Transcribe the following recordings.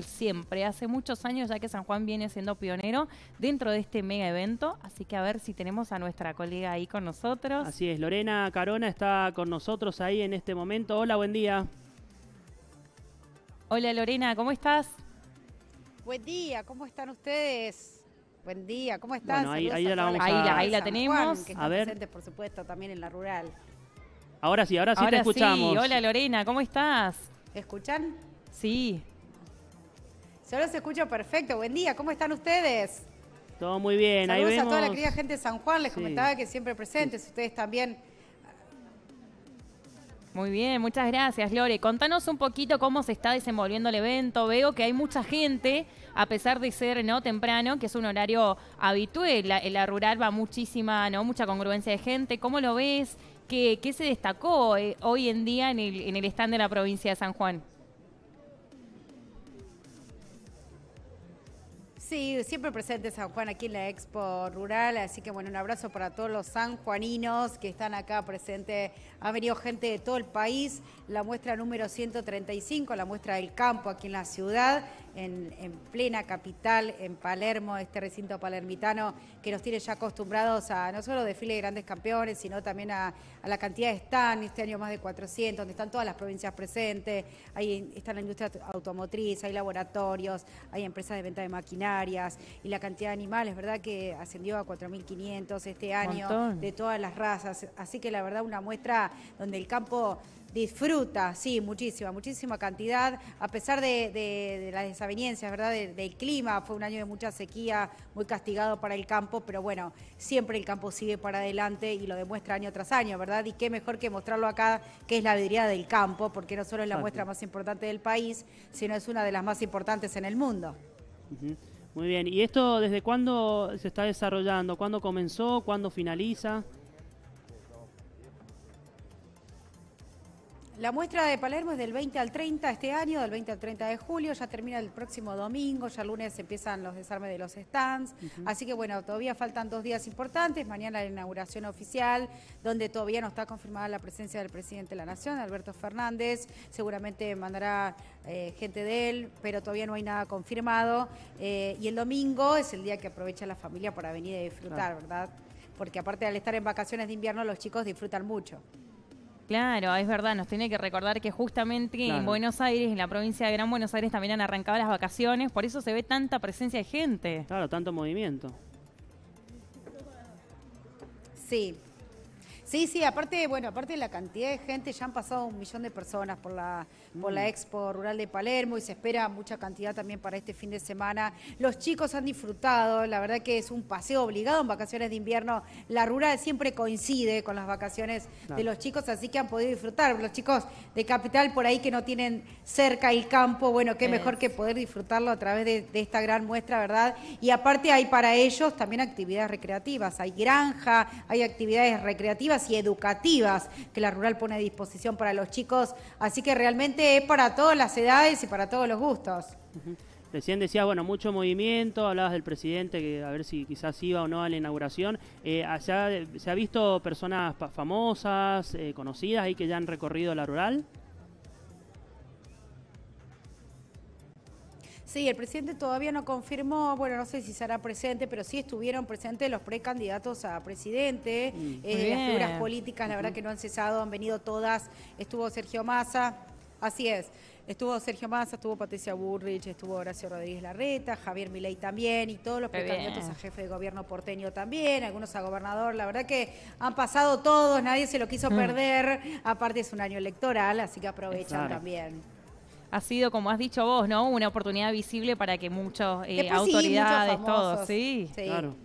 siempre. Hace muchos años ya que San Juan viene siendo pionero dentro de este mega evento, así que a ver si tenemos a nuestra colega ahí con nosotros. Así es, Lorena Carona está con nosotros ahí en este momento. Hola, buen día. Hola Lorena, ¿cómo estás? Buen día, ¿cómo están ustedes? Buen día, ¿cómo están? ahí, la tenemos. a ver. por supuesto, también en la rural. Ahora sí, ahora sí te escuchamos. Hola Lorena, ¿cómo estás? ¿Escuchan? Sí. Yo los escucho perfecto. Buen día, ¿cómo están ustedes? Todo muy bien. Saludos a toda la querida gente de San Juan. Les comentaba que siempre presentes. Ustedes también muy bien, muchas gracias, Lore. Contanos un poquito cómo se está desenvolviendo el evento. Veo que hay mucha gente, a pesar de ser no temprano, que es un horario habitual. en la rural va muchísima, ¿no? Mucha congruencia de gente. ¿Cómo lo ves? ¿Qué, se destacó eh, hoy en día en el, en el stand de la provincia de San Juan? Sí, siempre presente San Juan aquí en la Expo Rural, así que bueno, un abrazo para todos los sanjuaninos que están acá presentes. Ha venido gente de todo el país, la muestra número 135, la muestra del campo aquí en la ciudad, en, plena capital, en Palermo, este recinto palermitano que nos tiene ya acostumbrados a no solo desfile de grandes campeones, sino también a, la cantidad de stand, este año más de 400, donde están todas las provincias presentes, ahí está la industria automotriz, hay laboratorios, hay empresas de venta de maquinaria y la cantidad de animales, ¿verdad? Que ascendió a 4.500 este año de todas las razas. Así que la verdad una muestra donde el campo disfruta, sí, muchísima, muchísima cantidad, a pesar de, las desavenencias, ¿verdad? del clima, fue un año de mucha sequía, muy castigado para el campo, pero bueno, siempre el campo sigue para adelante y lo demuestra año tras año, ¿verdad? Y qué mejor que mostrarlo acá, que es la vidriera del campo, porque no solo es la muestra más importante del país, sino es una de las más importantes en el mundo. Muy bien, ¿y esto desde cuándo se está desarrollando? ¿Cuándo comenzó? ¿Cuándo finaliza? La muestra de Palermo es del 20 al 30 este año, del 20 al 30 de julio, ya termina el próximo domingo, ya lunes empiezan los desarmes de los stands, así que bueno, todavía faltan dos días importantes, mañana la inauguración oficial, donde todavía no está confirmada la presencia del presidente de la Nación, Alberto Fernández, seguramente mandará eh, gente de él, pero todavía no hay nada confirmado, eh, y el domingo es el día que aprovecha la familia para venir a disfrutar, ¿verdad? Porque aparte al estar en vacaciones de invierno, los chicos disfrutan mucho. Claro, es verdad, nos tiene que recordar que justamente en Buenos Aires, en la provincia de Gran Buenos Aires, también han arrancado las vacaciones, por eso se ve tanta presencia de gente. Claro, tanto movimiento. Sí, Sí, sí, aparte, bueno, aparte de la cantidad de gente, ya han pasado un millón de personas por la, por mm. Expo Rural de Palermo y se espera mucha cantidad también para este fin de semana. Los chicos han disfrutado, la verdad que es un paseo obligado en vacaciones de invierno. La rural siempre coincide con las vacaciones de los chicos, así que han podido disfrutar. Los chicos de Capital por ahí que no tienen cerca el campo, bueno, qué mejor que poder disfrutarlo a través de esta gran muestra, ¿verdad? Y aparte hay para ellos también actividades recreativas, hay granja, hay actividades recreativas y educativas que la rural pone a disposición para los chicos. Así que realmente es para todas las edades y para todos los gustos. Recién decías, bueno, mucho movimiento, hablabas del presidente, que a ver si quizás iba o no a la inauguración. Eh, ¿se, ha, visto personas famosas, eh, conocidas ahí que ya han recorrido la rural? Sí, el presidente todavía no confirmó, bueno, no sé si será presente, pero sí estuvieron presentes los precandidatos a presidente, mm, eh, las figuras políticas, la verdad que no han cesado, han venido todas, estuvo Sergio Massa, así es. Estuvo Sergio Massa, estuvo Patricia Burrich, estuvo Horacio Rodríguez Larreta, Javier Milei también y todos los precandidatos a jefe de gobierno porteño también, algunos a gobernador. La verdad que han pasado todos, nadie se lo quiso mm. perder. Aparte es un año electoral, así que aprovechan también ha sido, como has dicho vos, ¿no? Una oportunidad visible para que muchos eh, autoridades, todos, sí. sí. Claro.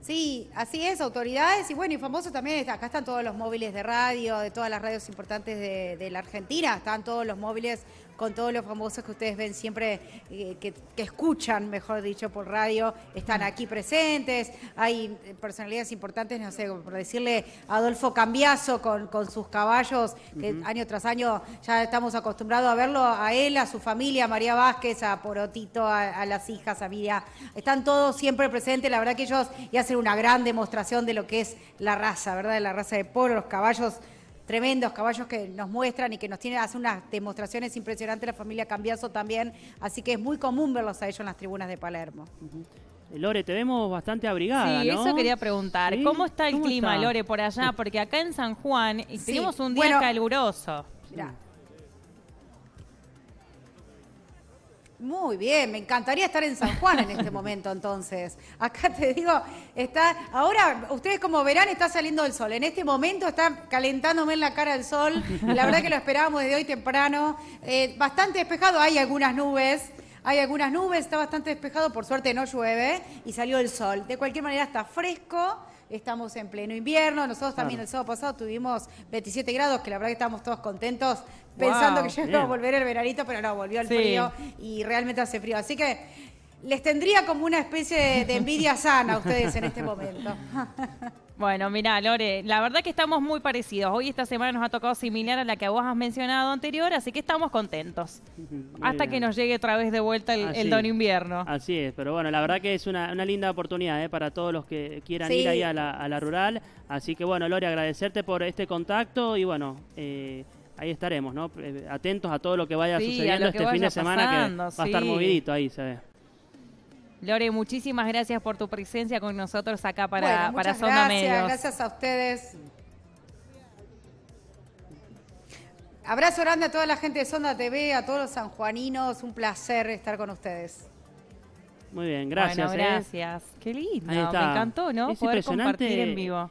Sí, así es, autoridades y bueno, y famosos también, acá están todos los móviles de radio, de todas las radios importantes de la Argentina, están todos los móviles con todos los famosos que ustedes ven siempre, eh, que, escuchan, mejor dicho, por radio, están aquí presentes. Hay eh, personalidades importantes, no sé, por decirle Adolfo Cambiazo con, sus caballos, que año tras año ya estamos acostumbrados a verlo, a él, a su familia, a María Vázquez, a Porotito, a, las hijas, a Miriam, Están todos siempre presentes, la verdad que ellos y hacen una gran demostración de lo que es la raza, ¿verdad? De la raza de Pueblo, los caballos tremendos caballos que nos muestran y que nos tienen, hace unas demostraciones impresionantes la familia Cambiaso también, así que es muy común verlos a ellos en las tribunas de Palermo. Lore, te vemos bastante abrigada. Sí, eso quería preguntar. ¿Cómo está el clima, Lore, por allá? Porque acá en San Juan tenemos un día caluroso. Muy bien, me encantaría estar en San Juan en este momento entonces. Acá te digo, está, ahora ustedes como verán está saliendo el sol, en este momento está calentándome en la cara el sol, la verdad que lo esperábamos desde hoy temprano, eh, bastante despejado, hay algunas nubes, hay algunas nubes, está bastante despejado, por suerte no llueve y salió el sol. De cualquier manera está fresco, estamos en pleno invierno. Nosotros también el sábado pasado tuvimos 27 grados, que la verdad que estábamos todos contentos pensando que ya a volver el veranito, pero no, volvió el frío y realmente hace frío. Así que les tendría como una especie de envidia sana a ustedes en este momento. Bueno, mira, Lore, la verdad que estamos muy parecidos. Hoy esta semana nos ha tocado similar a la que vos has mencionado anterior, así que estamos contentos. Hasta que nos llegue otra vez de vuelta el, don invierno. Así es, pero bueno, la verdad que es una, linda oportunidad eh, para todos los que quieran ir ahí a la, rural. Así que bueno, Lore, agradecerte por este contacto y bueno... Eh, ahí estaremos, ¿no? Eh, atentos a todo lo que vaya sucediendo este fin de semana que va a estar movidito ahí, se ve. Lore, muchísimas gracias por tu presencia con nosotros acá para, para Sonda gracias, Gracias a ustedes. Abrazo grande a toda la gente de Sonda TV, a todos los sanjuaninos. Un placer estar con ustedes. Muy bien, gracias. ¿eh? gracias. Qué lindo, me encantó, ¿no? Poder compartir en vivo.